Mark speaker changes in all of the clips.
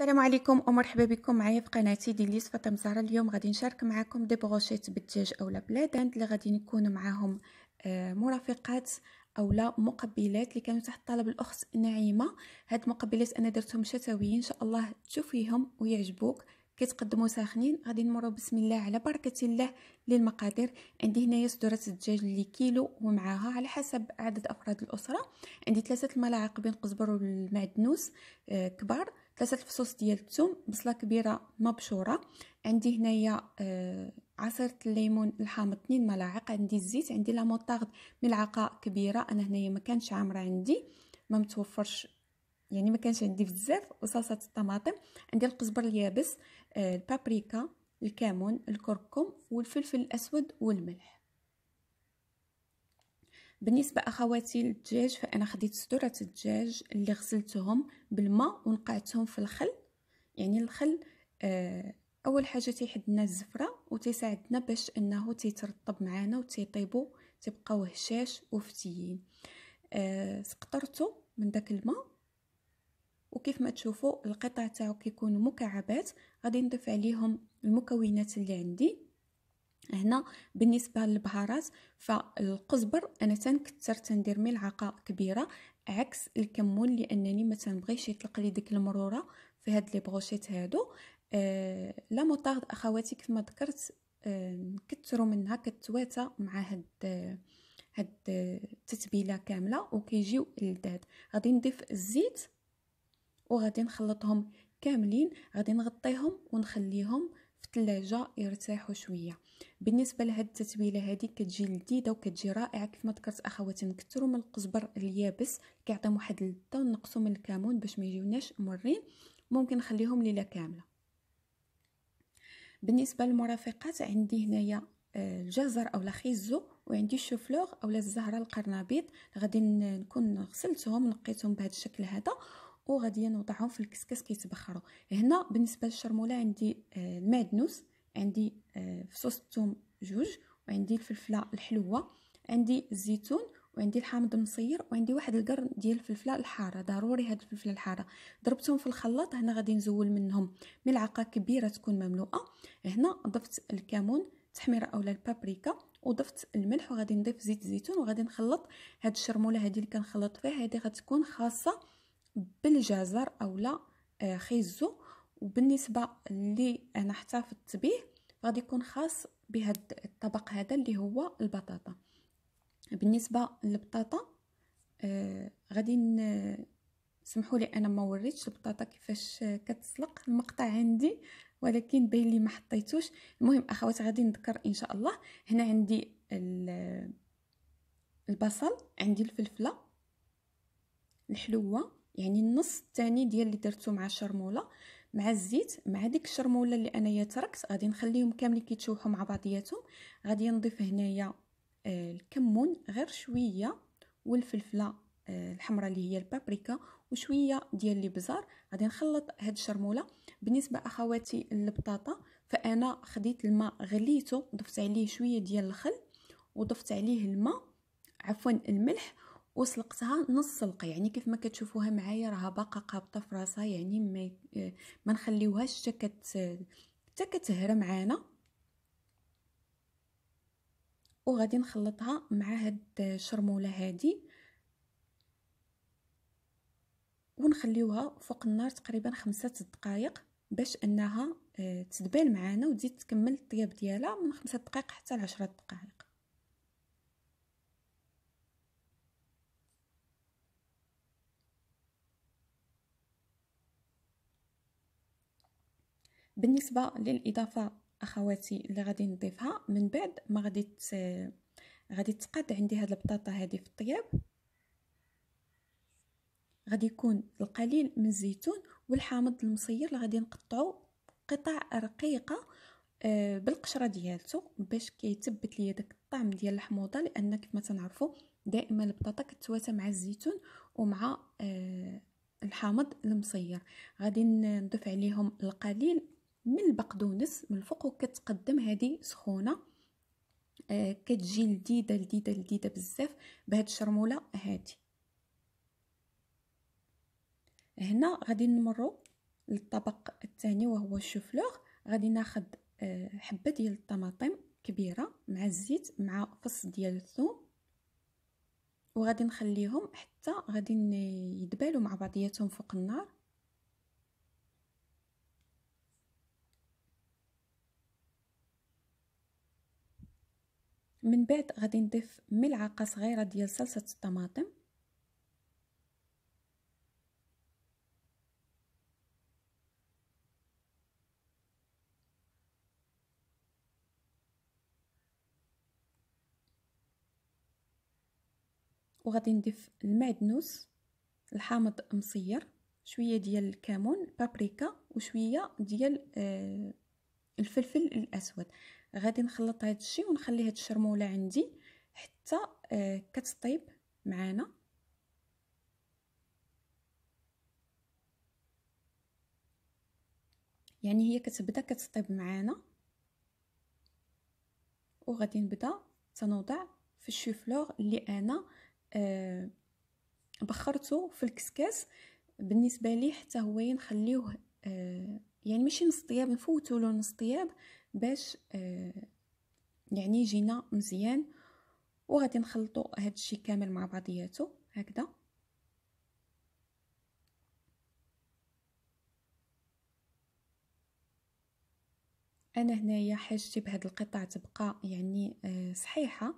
Speaker 1: السلام عليكم ومرحبا بكم معايا في قناتي ديليس فاطمه زهرة اليوم غادي نشارك معكم دي بروشيت بالدجاج اولا بلادند اللي غادي يكونوا معاهم آه، مرافقات اولا مقبلات اللي كانوا تحت طلب الاخت نعيمه هاد المقبلات انا درتهم شتويين ان شاء الله تشوفيهم ويعجبوك كيتقدموا ساخنين غادي نمروا بسم الله على بركه الله للمقادير عندي هنايا صدرات الدجاج اللي كيلو ومعاها على حسب عدد افراد الاسره عندي ثلاثه الملاعق بين قزبر والمعدنوس آه، كبار ثلاثه الفصوص ديال الثوم بصله كبيره مبشوره عندي هنايا آه، عصير الليمون الحامض 2 ملاعق عندي الزيت عندي لا موطارد ملعقه كبيره انا هنايا ما كانش عامره عندي ما متوفرش يعني ما كانش عندي بزاف وصلصه الطماطم عندي القزبر اليابس آه، البابريكا الكمون الكركم والفلفل الاسود والملح بالنسبه اخواتي للدجاج فانا خديت صدورة الدجاج اللي غسلتهم بالماء ونقعتهم في الخل يعني الخل آه، اول حاجه تيحد لنا الزفره وتساعدنا باش انه تيترطب معانا وتيطيبوا تبقاو هشاش وفتيين آه سقطرته من داك الماء وكيف ما تشوفوا القطع تاعو كيكونوا مكعبات غادي نضيف عليهم المكونات اللي عندي هنا بالنسبه للبهارات فالقزبر انا تنكثر تندير ملعقه كبيره عكس الكمون لانني ما تنبغيش يطلق لي ديك المروره في هاد لي بغوشيت هادو آه لا موطارد اخواتي كما ذكرت آه كثروا منها كتواتا مع هاد هاد التتبيله كامله وكيجيو لذاذ غادي نضيف الزيت وغادي نخلطهم كاملين غادي نغطيهم ونخليهم الثلاجه يرتاحوا شويه بالنسبه لهاد التتبيله هادي كتجي لذيذه وكتجي رائعه كيف ما ذكرت اخواتي نكثروا من القزبر اليابس كيعطيهم واحد اللذه ونقصوا من الكمون باش ما يجيوناش مرين ممكن نخليهم ليله كامله بالنسبه للمرافقات عندي هنايا آه، الجزر او خيزو وعندي الشوفلوغ او الزهره القرنبيط غادي نكون غسلتهم نقيتهم بهذا الشكل هذا وغادي نوضعهم في الكسكاس كيتبخروا هنا بالنسبه للشرموله عندي آه، المعدنوس عندي آه، فصوص الثوم جوج وعندي الفلفله الحلوه عندي الزيتون وعندي الحامض المصير وعندي واحد القرن ديال الفلفله الحاره ضروري هاد الفلفله الحاره ضربتهم في الخلاط هنا غادي نزول منهم ملعقه كبيره تكون مملوءه هنا ضفت الكمون تحميره اولا البابريكا وضفت الملح وغادي نضيف زيت الزيتون وغادي نخلط هاد الشرموله هادي اللي كنخلط فيها هادي غتكون خاصه بالجزر اولا آه، خيزو وبالنسبه اللي انا احتفظت به غادي يكون خاص بهاد الطبق هذا اللي هو البطاطا بالنسبه للبطاطا آه غادي سمحوا لي انا ما وريتش البطاطا كيفاش آه، كتسلق المقطع عندي ولكن باين لي ما حطيتوش المهم اخوات غادي نذكر ان شاء الله هنا عندي البصل عندي الفلفله الحلوه يعني النص الثاني ديال اللي درتو مع الشرموله مع الزيت مع ديك الشرموله اللي انايا تركت غادي نخليهم كاملين كيتشوحوا مع بعضياتهم غادي نضيف هنايا آه الكمون غير شويه والفلفله آه، الحمراء اللي هي البابريكا وشويه ديال البزار غادي نخلط هاد الشرموله بالنسبه اخواتي البطاطا فانا خديت الماء غليته ضفت عليه شويه ديال الخل وضفت عليه الماء عفوا الملح وسلقتها نص سلقه يعني كيف ما كتشوفوها معايا راها باقا قابطه في راسها يعني ما ما نخليوهاش حتى كت حتى كتهرى معانا وغادي نخلطها مع هاد الشرموله هادي ونخليوها فوق النار تقريبا خمسة دقائق باش انها آه، تدبال معانا وتزيد تكمل الطياب ديالها من خمسة دقائق حتى لعشرة دقائق بالنسبه للاضافه اخواتي اللي غادي نضيفها من بعد ما غادي غادي تقاد عندي هاد البطاطا هادي في الطياب غادي يكون القليل من الزيتون والحامض المصير اللي غادي نقطعو قطع رقيقه آه، بالقشره ديالته باش كيتبت ليا داك الطعم ديال الحموضه لان كيف ما تنعرفوا دائما البطاطا كتواتى مع الزيتون ومع آه، الحامض المصير غادي نضيف عليهم القليل من البقدونس من الفوق وكتقدم هذه سخونه آه كتجي لذيذه لذيذه لذيذه بزاف بهاد الشرموله هادي هنا غادي نمروا للطبق الثاني وهو الشوفلوغ غادي ناخذ آه حبه ديال الطماطم كبيره مع الزيت مع فص ديال الثوم وغادي نخليهم حتى غادي يدبالوا مع بعضياتهم فوق النار من بعد غادي نضيف ملعقه صغيره ديال صلصه الطماطم وغادي نضيف المعدنوس الحامض مصير شويه ديال الكمون بابريكا وشويه ديال آه، الفلفل الاسود غادي نخلط هذا الشيء ونخلي هاد الشرموله عندي حتى آه، كتطيب معانا يعني هي كتبدا كتطيب معانا وغادي نبدا تنوضع في الشوفلور اللي انا آه بخرته في الكسكاس بالنسبه لي حتى هو نخليوه آه يعني ماشي نص طياب نفوتو له نص طياب باش آه، يعني يجينا مزيان وغادي نخلطو هاد الشيء كامل مع بعضياتو هكذا انا هنايا حاجتي بهاد القطع تبقى يعني آه، صحيحه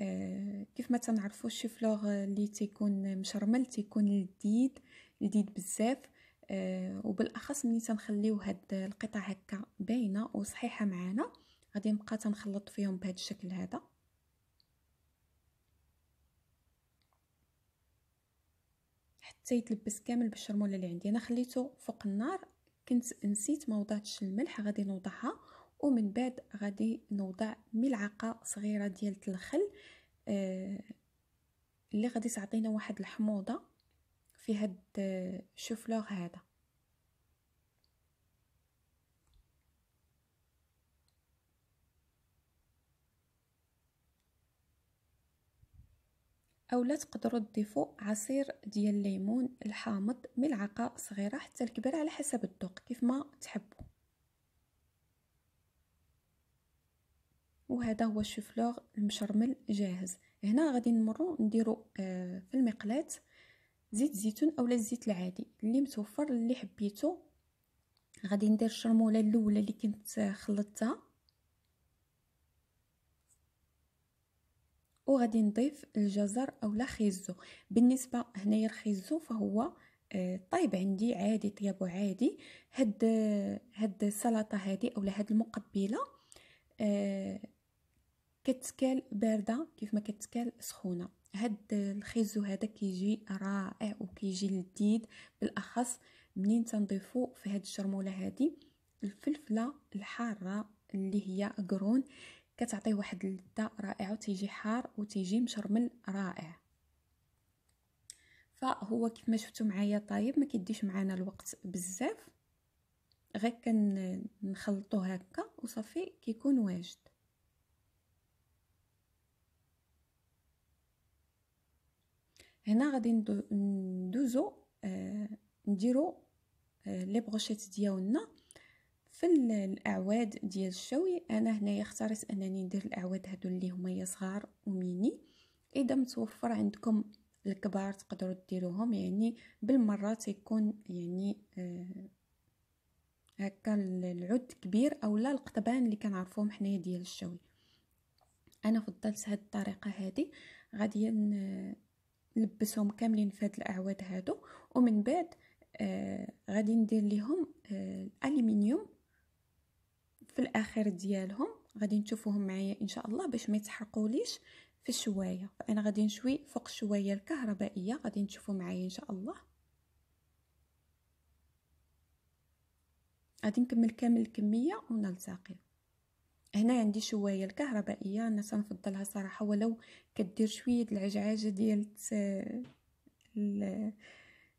Speaker 1: آه، كيف ما تنعرفوا الشي فلوغ اللي تيكون مشرمل تيكون لذيذ لذيذ بزاف آه، وبالاخص ملي تنخليو هاد القطع هكا باينه وصحيحه معانا غادي نبقى تنخلط فيهم بهذا الشكل هذا حتى يتلبس كامل بالشرموله اللي عندي انا خليته فوق النار كنت نسيت ما وضعتش الملح غادي نوضعها ومن بعد غادي نوضع ملعقه صغيره ديال الخل آه اللي غادي تعطينا واحد الحموضه في هاد الشوفلوغ هذا اولا تقدروا تضيفوا عصير ديال الليمون الحامض ملعقه صغيره حتى الكبيره على حسب الذوق كيف ما تحبوا وهذا هو الشوفلوغ المشرمل جاهز هنا غادي نمرو نديرو آه، في المقلاة زيت الزيتون اولا الزيت العادي اللي متوفر اللي حبيتو غادي ندير الشرموله الاولى اللي كنت خلطتها وغادي نضيف الجزر اولا خيزو بالنسبه هنايا الخيزو فهو آه، طايب عندي عادي طيابو عادي هاد هاد السلطه هادي اولا هاد المقبله آه، كتكال بارده كيف ما كتكال سخونه هاد الخيزو هذا كيجي رائع وكيجي لذيذ بالاخص منين تنضيفو في هاد الشرموله هادي الفلفله الحاره اللي هي قرون كتعطي واحد اللذه رائعه وتيجي حار وتيجي مشرمل رائع فهو كيف ما شفتوا معايا طايب ما كيديش معانا الوقت بزاف غير كنخلطوه هكا وصافي كيكون واجد هنا غادي ندوزو آه، نديرو آه، لي بروشيت ديالنا في الاعواد ديال الشوي انا هنايا اختاريت انني ندير الاعواد هادو اللي هما صغار وميني اذا متوفر عندكم الكبار تقدروا ديروهم يعني بالمره تيكون يعني آه، هكا العود كبير او لا القطبان اللي كنعرفوهم حنايا ديال الشوي انا فضلت هاد الطريقه هادي غادي نلبسهم كاملين في هاد الاعواد هادو ومن بعد آه غادي ندير ليهم آه الالومنيوم في الاخر ديالهم غادي نشوفوهم معايا ان شاء الله باش ما يتحرقوليش في الشوايه فانا غادي نشوي فوق الشوايه الكهربائيه غادي نشوفو معايا ان شاء الله غادي نكمل كامل الكميه ونلتقي هنا عندي شوية الكهربائيه انا تنفضلها صراحه ولو كدير شويه العجعاجه ديال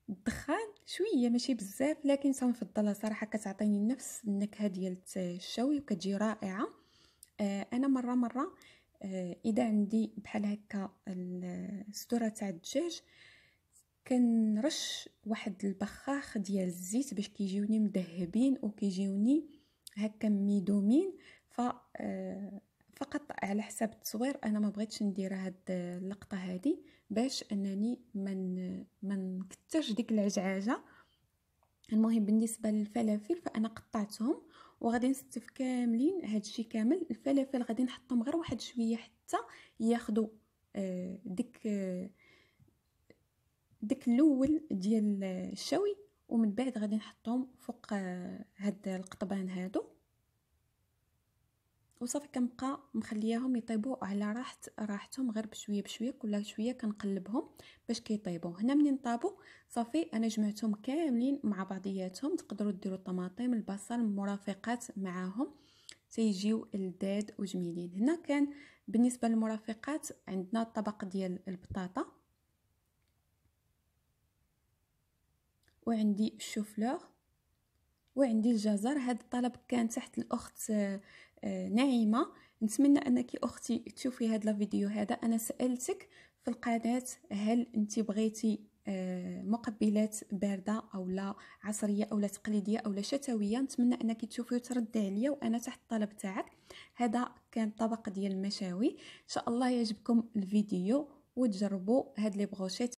Speaker 1: الدخان شويه ماشي بزاف لكن تنفضلها صراحه كتعطيني نفس النكهه ديال الشوي وكتجي رائعه آه، انا مره مره آه، اذا عندي بحال هكا السدوره تاع الدجاج كنرش واحد البخاخ ديال الزيت باش كيجيوني مذهبين وكيجيوني هكا ميدومين فقط على حساب التصوير انا ما بغيتش ندير هاد اللقطه هادي باش انني من من كترش ديك العجعاجه المهم بالنسبه للفلافل فانا قطعتهم وغادي نستف كاملين هادشي كامل الفلافل غادي نحطهم غير واحد شويه حتى ياخذوا ديك ديك الاول ديال الشوي ومن بعد غادي نحطهم فوق هاد القطبان هادو وصافي كنبقى مخلياهم يطيبوا على راحه راحتهم غير بشويه بشويه كل شويه كنقلبهم باش كيطيبوا هنا منين طابوا صافي انا جمعتهم كاملين مع بعضياتهم تقدروا ديروا الطماطم البصل مرافقات معاهم تيجيو لذاذ وجميلين هنا كان بالنسبه للمرافقات عندنا الطبق ديال البطاطا وعندي الشوفلور وعندي الجزر هذا الطلب كان تحت الاخت آه، ناعمه نتمنى انك اختي تشوفي هذا الفيديو هذا انا سالتك في القناه هل انت بغيتي آه، مقبلات بارده او لا عصريه او لا تقليديه او لا شتويه نتمنى انك تشوفي وترد عليا وانا تحت الطلب تاعك هذا كان طبق ديال المشاوي ان شاء الله يعجبكم الفيديو وتجربوا هاد لي بغوشيت